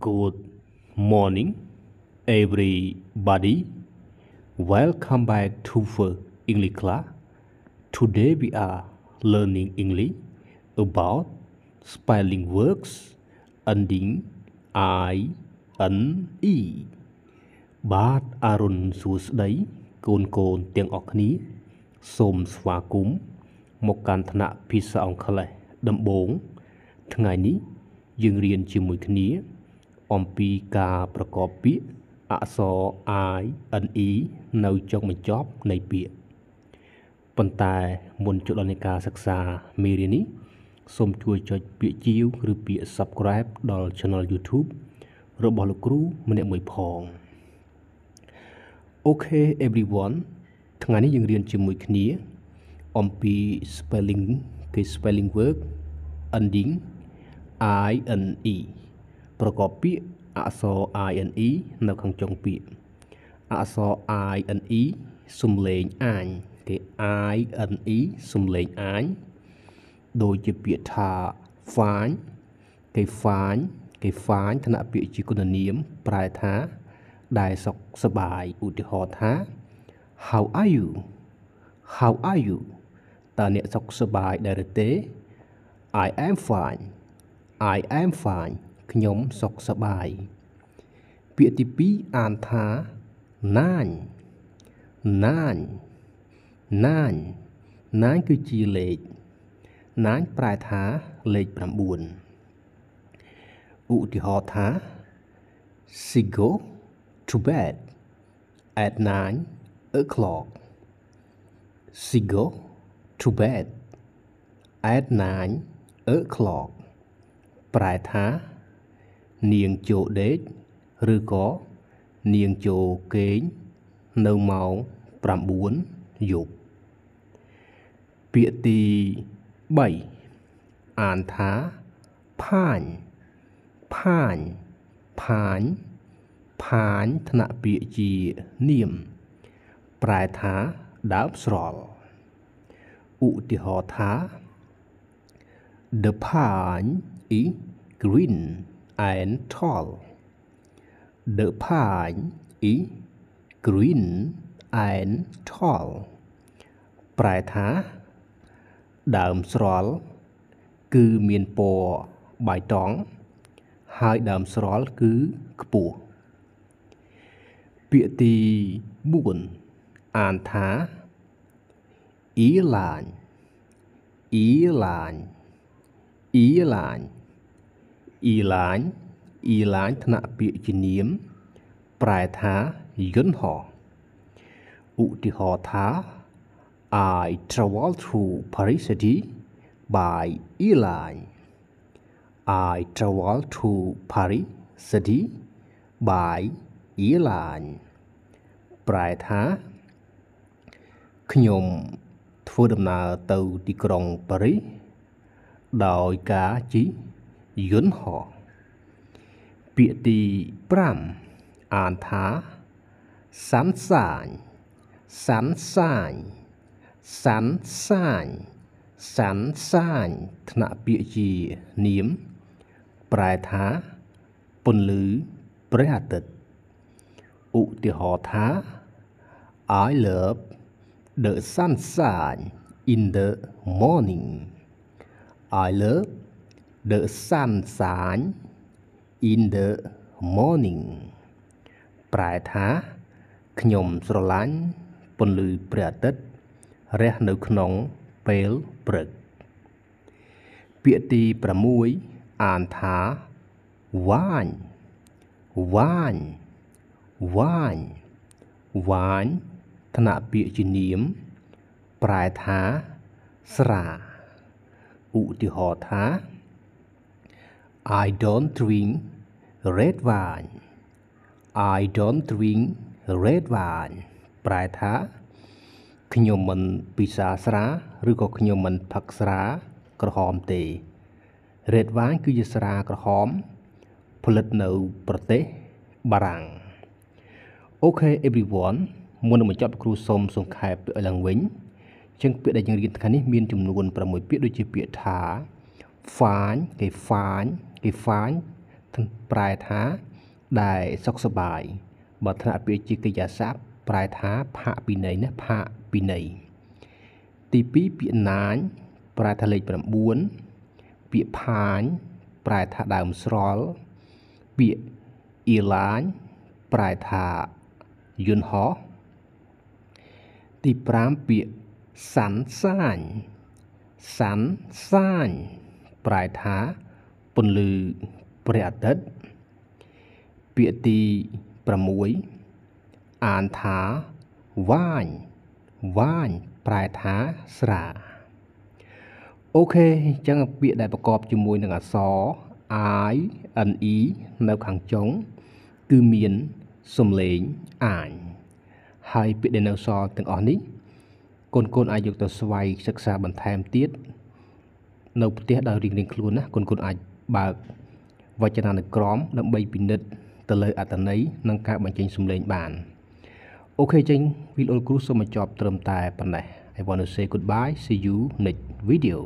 Good morning, everybody. Welcome back to for English class. Today we are learning English about spelling words ending i n e បាទអរុនសួស្តីកូនកូនទាំងអស់គ្នាសូមស្វាគមន៍មកកាន់ថ្នាក់ភាសាអង់គ្លេសដំបូងថ្ងៃនេះយើងរៀនជាមួយគ្នាអំពីការប្រកបពាក្យអក្សរ i n e នៅចុងបញ្ចប់នៃពាក្យប៉ុន្តែមុនចូលដល់នៃការសិក្សាមេរៀននេះសូមជួយចុចពាក្យជាវឬពាក្យ subscribe ដល់ channel YouTube របស់លោកគ្រូម្នាក់មួយផងអូខេ everyone ថ្ងៃនេះយើងរៀនជាមួយគ្នាអំពី spelling គេ spelling word ending i n e ប្រកបពាក្យអក្សរ ine នៅខាងចុងពាក្យអក្សរ ine សំលេងអាញគេ ine សំលេងអាញដូចជាពាក្យថា fine គេ fine គេ fine ថ្នាក់ពាក្យជាគុណនាមប្រែថា ដែលសុខសบายឧទាហរណ៍ថា how are you how are you តើអ្នកសុខសบายដែរឬទេ I am fine I am fine ខ្ញុំសុខសប្បាយពាក្យទី2អានថាណាញណាញណាញណាញគឺជាលេខណាញប្រែថាលេខ9ឧទាហរណ៍ថា she go to bed at 9 o'clock she go to bed at 9 o'clock ប្រែថានាងចូលដេកឬក៏នាងចូលគេងនៅម៉ោង9យប់ពាក្យទី3អានថាផាញផាញផាញផាញថ្នាក់ពាក្យជានាម ប្រែថាដើមស្រល់ឧទាហរណ៍ថា The pine is green and tall. The pine is green and tall ប្រែថាដើមស្រល់គឺមានពណ៌បៃតង ហើយដើមស្រល់គឺខ្ពស់ពាក្យទី4អានថាអ៊ីឡាញអ៊ីឡាញអ៊ីឡាញអ៊ីឡាញអ៊ីឡាញថ្នាក់ពាក្យជានាម ប្រែថាយន្តហោះឧទាហរណ៍ថា I travel through Paris city by airline I travel through Paris city by airline ប្រែថាខ្ញុំធ្វើដំណើរទៅទីក្រុងប៉ារីសដោយការជិះយន្តហោះពាក្យទី5អានថាសាន់សាញសាន់សាញសាន់សាញសាន់សាញថ្នាក់ពាក្យជានាម ប្រែថាពន្លឺព្រះអាទិត្យឧទាហរណ៍ថា I love the sunshine in the morning I love The sun shines in the morning ប្រែថាខ្ញុំស្រឡាញ់ពន្លឺព្រះអាទិត្យរះនៅក្នុងពេលព្រឹក ពាក្យទី6អានថាវ៉ាញវ៉ាញវ៉ាញវ៉ាញថ្នាក់ពាក្យជានាម ប្រែថាស្រាឧទាហរណ៍ថា I don't drink red wine I don't drink red wine ប្រែថាខ្ញុំមិនពិសាស្រាឬក៏ខ្ញុំមិនផឹកស្រាក្រហមទេ red wine គឺជាស្រាក្រហមផលិតនៅប្រទេសបារាំង Okay everyone មុននឹងបញ្ចប់គ្រូសូមសង្ខេបពាក្យឡើងវិញជាងពាក្យដែលយើងរៀនថ្ងៃនេះមានចំនួន6ពាក្យដូចជាពាក្យថា find គេ find define ប្រែថាដែលសុខសบายបើថ្នាក់ពាក្យជាកិរិយាសព្ទប្រែថាផាកពីន័យណាផាកពីន័យទី2ពាក្យណាញ ប្រែថាលេខ9ពាក្យផាញប្រែថាដើមស្រល់ពាក្យអ៊ីឡាញ ប្រែថាយន្តហោះទី5ពាក្យសាន់សាញសាន់សាញប្រែថាពន្លឺព្រះអាទិត្យពាក្យទី6អានថាវាញវាញប្រែថាស្រាអូខេអញ្ចឹងពាក្យដែលប្រកបជាមួយនឹងអក្សរ i n e នៅខាងចុងគឺមានសំឡេងអាញហើយពាក្យដែលនៅសល់ទាំងអស់នេះកូនកូនអាចយកទៅស្វ័យសិក្សាបន្ថែមទៀតនៅផ្ទះដោយរៀងៗខ្លួនណាកូនកូនអាចបើកវចនានុក្រមដើម្បីពិនិត្យទៅលើអត្ថន័យនិងការបញ្ចេញសម្លេងបានអូខេចឹងវីដេអូគ្រូសូមបញ្ចប់ត្រឹមតែប៉ុណ្ណេះ I want to say goodbye see you next video